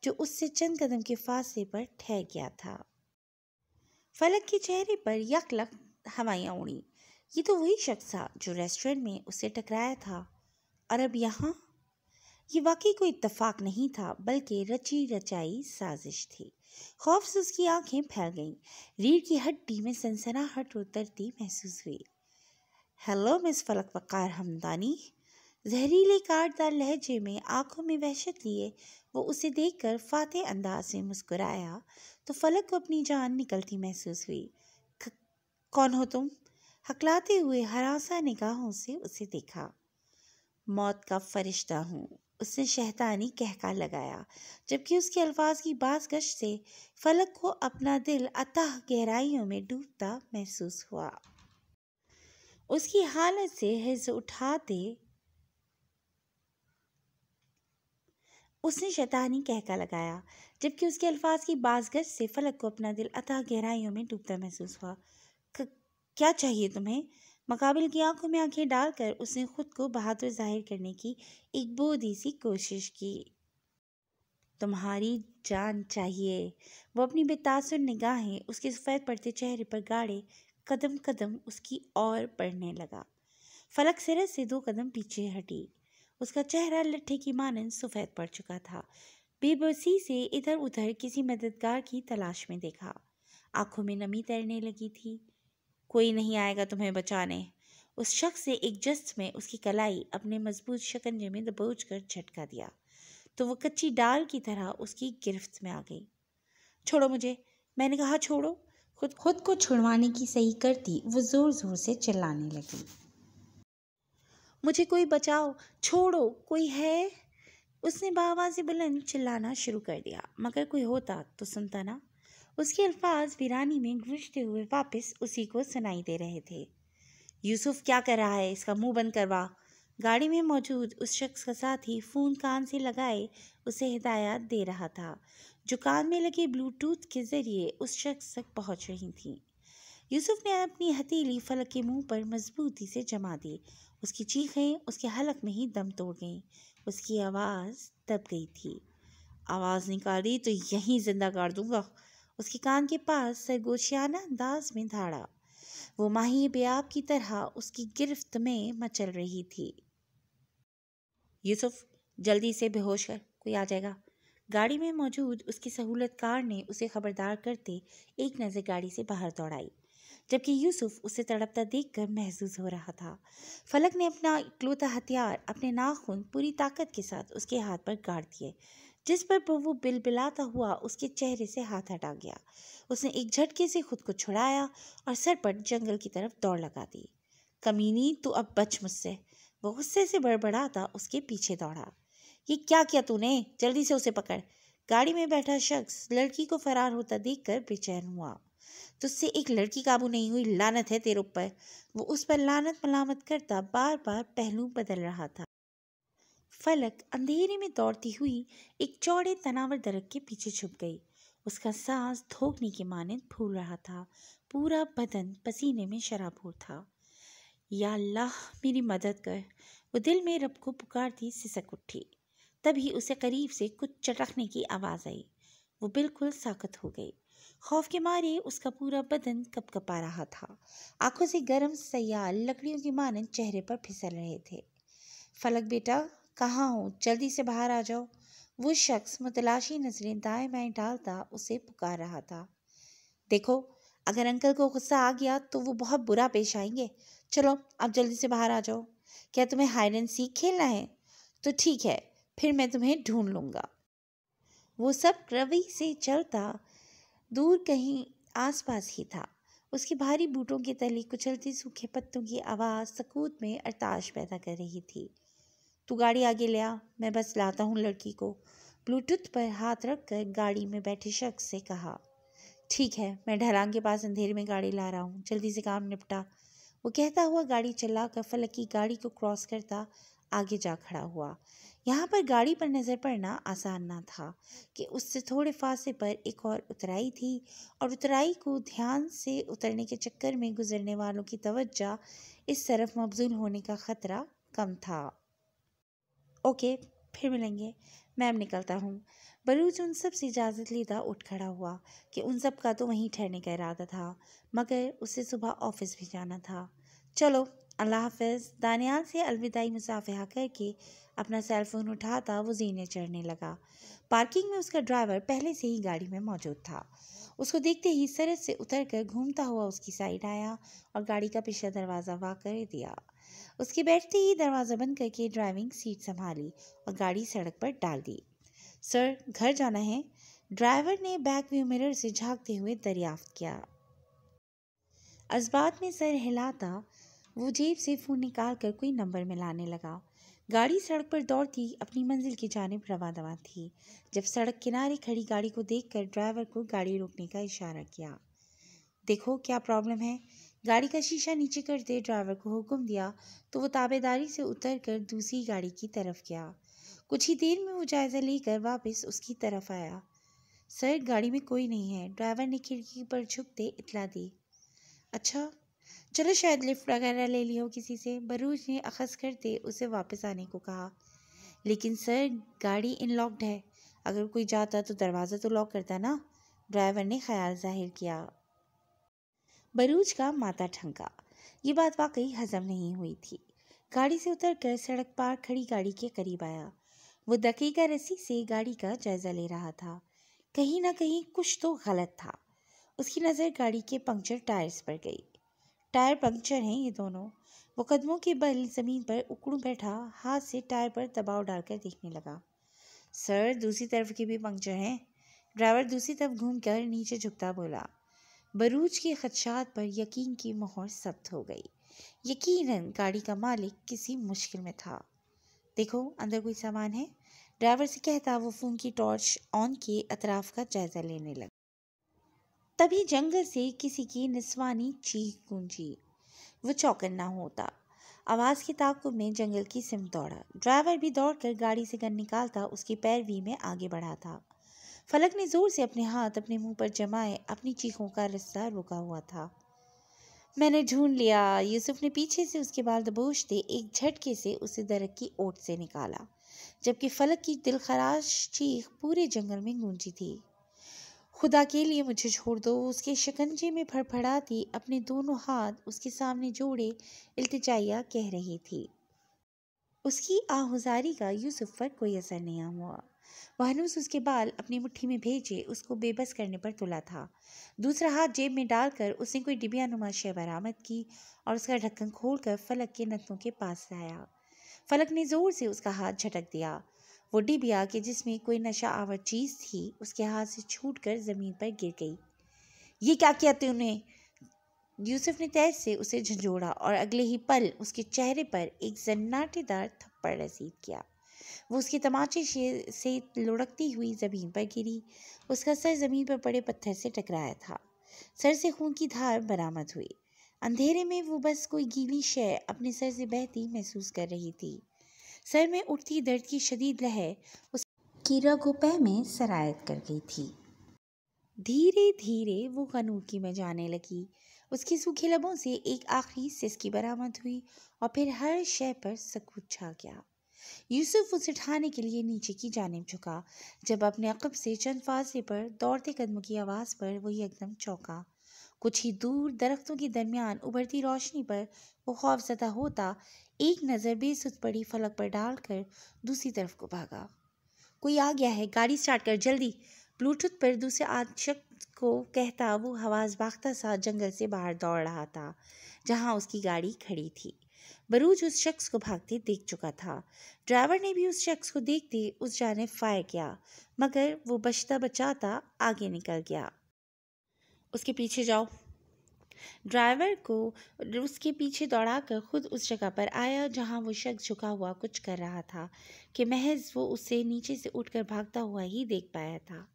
जो उससे चंद कदम के फासले पर ठहर गया था फलक के चेहरे पर यक लक हवाइयाँ उड़ी ये तो वही शख्स था जो रेस्टोरेंट में उसे टकराया था और अब यहाँ ये वाकई कोई इतफाक नहीं था बल्कि रची रचाई साजिश थी खौफ से उसकी आंखें फैल गईं रीढ़ की हड्डी में सनसनाहट उतरती महसूस हुई हेलो मिस फलक वक़ार हमदानी जहरीले कारदार लहजे में आंखों में वहशत लिए वो उसे देखकर फाते अंदाज से मुस्कुराया तो फलक को अपनी जान निकलती महसूस हुई कौन हो तुम हकलाते हुए हरासा निगाहों से उसे देखा मौत का फरिश्ता हूँ उसने शहतानी कहका लगाया जबकि उसके अल्फाज की बाजगश से फलक को अपना दिल अतः गहराइयों में डूबता महसूस हुआ उसकी हालत से हिज उठाते उसने शैतानी कहका लगाया जबकि उसके अल्फाज की बाजगश से फलक को अपना दिल अतः गहराइयों में डूबता महसूस हुआ क्या चाहिए तुम्हें मकाबिल की आंखों में आंखें डालकर उसने खुद को बहादुर जाहिर करने की एक बोधी सी कोशिश की तुम्हारी जान चाहिए वो अपनी बेतासुर निगाहें उसके सफ़ेद पड़ते चेहरे पर गाड़े कदम कदम उसकी ओर बढ़ने लगा फलक सिरे से दो कदम पीछे हटी उसका चेहरा लट्ठे की मानन सफ़ेद पड़ चुका था बेबसी से इधर उधर किसी मददगार की तलाश में देखा आंखों में नमी तैरने लगी थी कोई नहीं आएगा तुम्हें बचाने उस शख्स ने एक जस्त में उसकी कलाई अपने मजबूत शकंजे में दबोच कर झटका दिया तो वो कच्ची डाल की तरह उसकी गिरफ्त में आ गई छोड़ो मुझे मैंने कहा छोड़ो खुद खुद को छुड़वाने की सही करती वो ज़ोर ज़ोर से चिल्लाने लगी मुझे कोई बचाओ छोड़ो कोई है उसने बाबा से बुलंद चिल्लाना शुरू कर दिया मगर कोई होता तो सुनता ना उसके अल्फाज वीरानी में गुजते हुए वापस उसी को सुनाई दे रहे थे यूसुफ क्या कर रहा है इसका मुंह बंद करवा गाड़ी में मौजूद उस शख्स का साथी फ़ोन कान से लगाए उसे हिदायत दे रहा था जो कान में लगे ब्लूटूथ के ज़रिए उस शख्स तक पहुंच रही थी यूसुफ ने अपनी हथेली फलक के मुंह पर मजबूती से जमा दी उसकी चीखें उसके हलक में ही दम तोड़ गईं उसकी आवाज़ दब गई थी आवाज़ निकाली तो यहीं जिंदा गाड़ दूंगा उसके कान के पास सरगोशियाना अंदाज में धाड़ा वो माही बेआब की तरह उसकी गिरफ्त में मचल रही थी यूसुफ जल्दी से बेहोश कर कोई आ जाएगा गाड़ी में मौजूद उसकी सहूलतकार ने उसे खबरदार करते एक नज़र गाड़ी से बाहर दौड़ाई जबकि यूसुफ उसे तड़पता देखकर महसूस हो रहा था फलक ने अपना इकलौता हथियार अपने नाखून पूरी ताकत के साथ उसके हाथ पर गाड़ दिए जिस पर प्रभु बिलबिलाता हुआ उसके चेहरे से हाथ हटा गया उसने एक झटके से खुद को छुड़ाया और सरपट जंगल की तरफ दौड़ लगा दी कमीनी तू अब बच मुझसे वो गुस्से से बड़बड़ाता उसके पीछे दौड़ा ये क्या किया तूने जल्दी से उसे पकड़ गाड़ी में बैठा शख्स लड़की को फरार होता कर बेचैन हुआ तुझसे एक लड़की काबू नहीं हुई लानत है तेरे ऊपर वो उस पर लानत मलामत करता बार बार पहलू बदल रहा था फलक अंधेरे में दौड़ती हुई एक चौड़े तनावर दरख के पीछे छुप गई उसका सांस धोखने के मानंद फूल रहा था पूरा बदन पसीने में शराबोर था या अल्लाह मेरी मदद कर वो दिल में रब को पुकारती सिसक उठी तभी उसे करीब से कुछ चटकने की आवाज़ आई वो बिल्कुल साकत हो गई खौफ के मारे उसका पूरा बदन कपकपा रहा था आंखों से गर्म सयाल लकड़ियों के मानन चेहरे पर फिसल रहे थे फलक बेटा कहाँ हो जल्दी से बाहर आ जाओ वो शख्स मतलाशी नजरें दाएं बाएं डालता उसे पुकार रहा था देखो अगर अंकल को गुस्सा आ गया तो वो बहुत बुरा पेश आएंगे चलो आप जल्दी से बाहर आ जाओ क्या तुम्हें हाइड एंड सीख खेलना है तो ठीक है फिर मैं तुम्हें ढूंढ लूंगा वो सब रवि से चलता दूर कहीं आसपास ही था उसकी भारी बूटों के तले कुचलती सूखे पत्तों की आवाज़ सकूत में अरताश पैदा कर रही थी तू गाड़ी आगे ले आ मैं बस लाता हूँ लड़की को ब्लूटूथ पर हाथ रख कर गाड़ी में बैठे शख्स से कहा ठीक है मैं ढलांग के पास अंधेरे में गाड़ी ला रहा हूँ जल्दी से काम निपटा वो कहता हुआ गाड़ी चला कर फलक की गाड़ी को क्रॉस करता आगे जा खड़ा हुआ यहाँ पर गाड़ी पर नज़र पड़ना आसान ना था कि उससे थोड़े फासले पर एक और उतराई थी और उतराई को ध्यान से उतरने के चक्कर में गुजरने वालों की तवज्जा इस तरफ मबजूल होने का ख़तरा कम था ओके फिर मिलेंगे मैम निकलता हूँ बलूच उन सब से इजाज़त लेता उठ खड़ा हुआ कि उन सब का तो वहीं ठहरने का इरादा था मगर उसे सुबह ऑफिस भी जाना था चलो अल्लाह हाफ दानियाल से अलविदाई मुसाफिया करके अपना सेल फ़ोन उठाता वो जीने चढ़ने लगा पार्किंग में उसका ड्राइवर पहले से ही गाड़ी में मौजूद था उसको देखते ही सरद से उतर कर घूमता हुआ उसकी साइड आया और गाड़ी का पीछा दरवाज़ा वाह कर दिया उसके बैठते ही दरवाज़ा बंद करके ड्राइविंग सीट संभाली और गाड़ी सड़क पर डाल दी सर घर जाना है ड्राइवर ने बैक व्यू मिरर से झांकते हुए दरियाफ्त किया असबात में सर हिलाता वो जेब से फ़ोन निकाल कर कोई नंबर मिलाने लगा गाड़ी सड़क पर दौड़ती अपनी मंजिल की जानब रवा दवा थी जब सड़क किनारे खड़ी गाड़ी को देखकर ड्राइवर को गाड़ी रोकने का इशारा किया देखो क्या प्रॉब्लम है गाड़ी का शीशा नीचे करते ड्राइवर को हुक्म दिया तो वो ताबेदारी से उतर कर दूसरी गाड़ी की तरफ गया कुछ ही देर में वो जायज़ा लेकर वापस उसकी तरफ आया सर गाड़ी में कोई नहीं है ड्राइवर ने खिड़की पर झुकते इतला दी अच्छा चलो शायद लिफ्ट वगैरह ले लियो किसी से बरूज ने अखस करते उसे वापस आने को कहा लेकिन सर गाड़ी इनलॉक्ड है अगर कोई जाता तो दरवाज़ा तो लॉक करता ना ड्राइवर ने ख्याल जाहिर किया बरूज का माता ठंका ये बात वाकई हजम नहीं हुई थी गाड़ी से उतर कर सड़क पार खड़ी गाड़ी के करीब आया वो दकेगा रस्सी से गाड़ी का जायज़ा ले रहा था कहीं ना कहीं कुछ तो गलत था उसकी नज़र गाड़ी के पंक्चर टायर्स पर गई टायर पंक्चर हैं ये दोनों वो कदमों के बल ज़मीन पर उकड़ू बैठा हाथ से टायर पर दबाव डालकर देखने लगा सर दूसरी तरफ के भी पंक्चर हैं ड्राइवर दूसरी तरफ घूमकर नीचे झुकता बोला बरूज के खदशात पर यकीन की मोहर सब्त हो गई यकीनन गाड़ी का मालिक किसी मुश्किल में था देखो अंदर कोई सामान है ड्राइवर से कहता वो फ़ोन की टॉर्च ऑन किए अतराफ का जायज़ा लेने लगा तभी जंगल से किसी की निस्वानी चीख गूंजी वो चौकन ना होता आवाज़ के ताकुब में जंगल की सिम दौड़ा ड्राइवर भी दौड़कर गाड़ी से गन निकालता उसकी पैरवी में आगे बढ़ा था फलक ने ज़ोर से अपने हाथ अपने मुंह पर जमाए अपनी चीखों का रस्सा रुका हुआ था मैंने ढूंढ लिया यूसुफ ने पीछे से उसके बाल दबोचते एक झटके से उसे दरक की ओट से निकाला जबकि फलक की दिलखराश चीख पूरे जंगल में गूंजी थी खुदा के लिए मुझे छोड़ दो उसके शिकंजे में फड़फड़ाती अपने दोनों हाथ उसके सामने जोड़े इल्तिजाइया कह रही थी उसकी आहुजारी का यूसुफ पर कोई असर नहीं हुआ वहनुस उसके बाल अपनी मुट्ठी में भेजे उसको बेबस करने पर तुला था दूसरा हाथ जेब में डालकर उसने कोई नुमा शय बरामद की और उसका ढक्कन खोलकर फलक के नतों के पास लाया फलक ने ज़ोर से उसका हाथ झटक दिया वो डिबिया के जिसमें कोई नशा आवर चीज़ थी उसके हाथ से छूट कर ज़मीन पर गिर गई ये क्या किया तूने यूसुफ ने तेज से उसे झंझोड़ा और अगले ही पल उसके चेहरे पर एक जन्नाटेदार थप्पड़ रसीद किया वो उसकी तमाचे से लुढ़कती हुई ज़मीन पर गिरी उसका सर ज़मीन पर पड़े पत्थर से टकराया था सर से खून की धार बरामद हुई अंधेरे में वो बस कोई गीली शय अपने सर से बहती महसूस कर रही थी सर में उठती दर्द की शदीद लहर उसकी रगोपह में सरायत कर गई थी धीरे धीरे वो कनूकी में जाने लगी उसकी सूखे लबों से एक आखिरी सिसकी बरामद हुई और फिर हर शय पर सकूत छा गया यूसुफ उसे उठाने के लिए नीचे की जानब झुका जब अपने अकब से चंद फासले पर दौड़ते कदमों की आवाज़ पर वो एकदम चौंका कुछ ही दूर दरख्तों के दरमियान उभरती रोशनी पर वो खौफजदा होता एक नज़र बेसुध पड़ी फलक पर डालकर दूसरी तरफ को भागा कोई आ गया है गाड़ी स्टार्ट कर जल्दी ब्लूटूथ पर दूसरे आशक को कहता वो हवास बाख्ता सा जंगल से बाहर दौड़ रहा था जहाँ उसकी गाड़ी खड़ी थी बरूज उस शख्स को भागते देख चुका था ड्राइवर ने भी उस शख्स को देखते उस जाने फायर किया मगर वो बचता बचाता आगे निकल गया उसके पीछे जाओ ड्राइवर को उसके पीछे दौड़ाकर खुद उस जगह पर आया जहां वो शख्स झुका हुआ कुछ कर रहा था कि महज वो उसे नीचे से उठकर भागता हुआ ही देख पाया था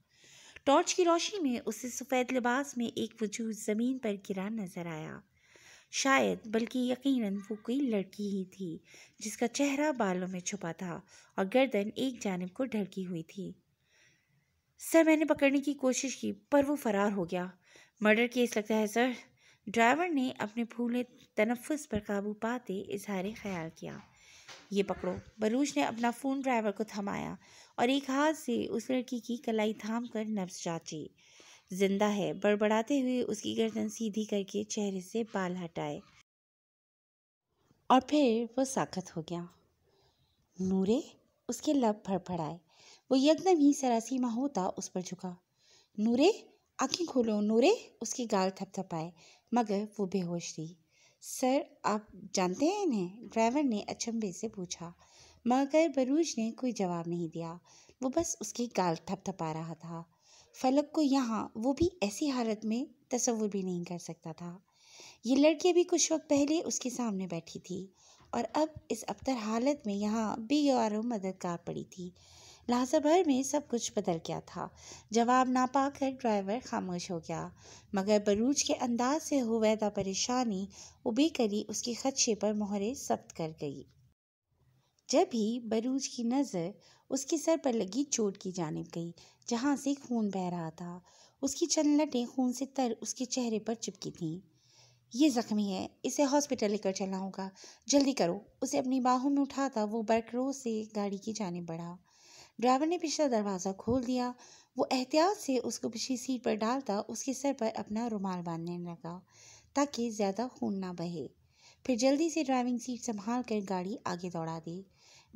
टॉर्च की रोशनी में उसे सफ़ेद लिबास में एक वजूद ज़मीन पर गिरा नजर आया शायद बल्कि यकीनन वो कोई लड़की ही थी जिसका चेहरा बालों में छुपा था और गर्दन एक जानब को ढलकी हुई थी सर मैंने पकड़ने की कोशिश की पर वो फरार हो गया मर्डर केस लगता है सर ड्राइवर ने अपने फूले तनफ़ पर काबू पाते इजहार ख्याल किया ये पकड़ो बलूच ने अपना फ़ोन ड्राइवर को थमाया और एक हाथ से उस लड़की की कलाई थाम कर नब्स जांची जिंदा है बड़बड़ाते हुए उसकी गर्दन सीधी करके चेहरे से बाल हटाए और फिर वो साखत हो गया नूरे उसके लब फड़फड़ाए वो एकदम ही सरासीमा होता उस पर झुका नूरे आंखें खोलो नूरे उसके गाल थपथपाए मगर वो बेहोश थी सर आप जानते हैं इन्हें ड्राइवर ने अचंभे से पूछा मगर बरूज ने कोई जवाब नहीं दिया वो बस उसके गाल थपथपा रहा था फलक को यहाँ वो भी ऐसी हालत में तस्वुर भी नहीं कर सकता था ये लड़की भी कुछ वक्त पहले उसके सामने बैठी थी और अब इस अबतर हालत में यहाँ बेगारो मददगार पड़ी थी लहाजा भर में सब कुछ बदल गया था जवाब ना पाकर ड्राइवर खामोश हो गया मगर बरूज के अंदाज से हुवैदा परेशानी उबी करी उसके खदशे पर मोहरे सब्त कर गई जब ही बरूज की नज़र उसके सर पर लगी चोट की जानब गई जहाँ से खून बह रहा था उसकी चंद लटें खून से तर उसके चेहरे पर चिपकी थीं ये ज़ख्मी है इसे हॉस्पिटल लेकर चलना होगा जल्दी करो उसे अपनी बाहों में उठाता वो बरकरों से गाड़ी की जानब बढ़ा ड्राइवर ने पिछला दरवाज़ा खोल दिया वो एहतियात से उसको पिछली सीट पर डालता उसके सर पर अपना रुमाल बांधने लगा ताकि ज़्यादा खून ना बहे फिर जल्दी से ड्राइविंग सीट संभाल कर गाड़ी आगे दौड़ा दी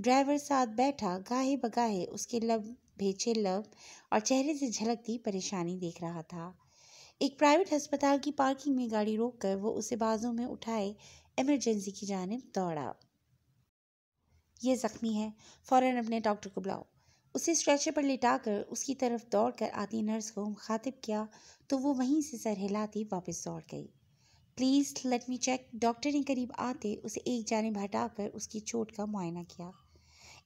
ड्राइवर साथ बैठा गाहे बगाहे उसके लब भेजे लब और चेहरे से झलकती परेशानी देख रहा था एक प्राइवेट अस्पताल की पार्किंग में गाड़ी रोककर वो उसे बाजों में उठाए इमरजेंसी की जानब दौड़ा ये ज़ख्मी है फ़ौरन अपने डॉक्टर को बुलाओ उसे स्ट्रेचर पर लिटाकर उसकी तरफ दौड़कर आती नर्स को मुखातिब किया तो वो वहीं से सर हिलाती वापस दौड़ गई please let me check doctor ने करीब आते उसे एक जानब हटाकर उसकी चोट का मुआयना किया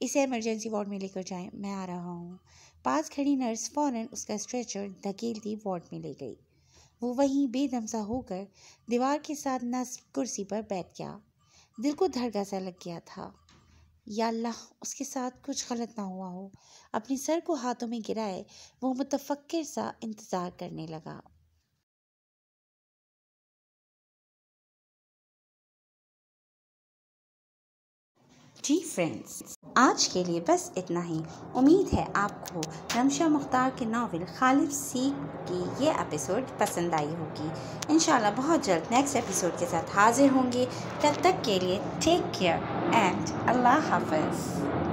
इसे इमरजेंसी वार्ड में लेकर जाएं मैं आ रहा हूँ पास खड़ी नर्स फौरन उसका स्ट्रेचर धकेलती वार्ड में ले गई वो वहीं बेदमसा होकर दीवार के साथ नस कुर्सी पर बैठ गया दिल को धड़का सा लग गया था या अल्लाह उसके साथ कुछ गलत ना हुआ हो अपने सर को हाथों में गिराए वो मुतफ़क्र सा इंतज़ार करने लगा जी फ्रेंड्स आज के लिए बस इतना ही उम्मीद है आपको रमशा मुख्तार के नावल खालिफ सीख की ये एपिसोड पसंद आई होगी इन बहुत जल्द नेक्स्ट एपिसोड के साथ हाजिर होंगे तब तक के लिए टेक केयर एंड अल्लाह हाफ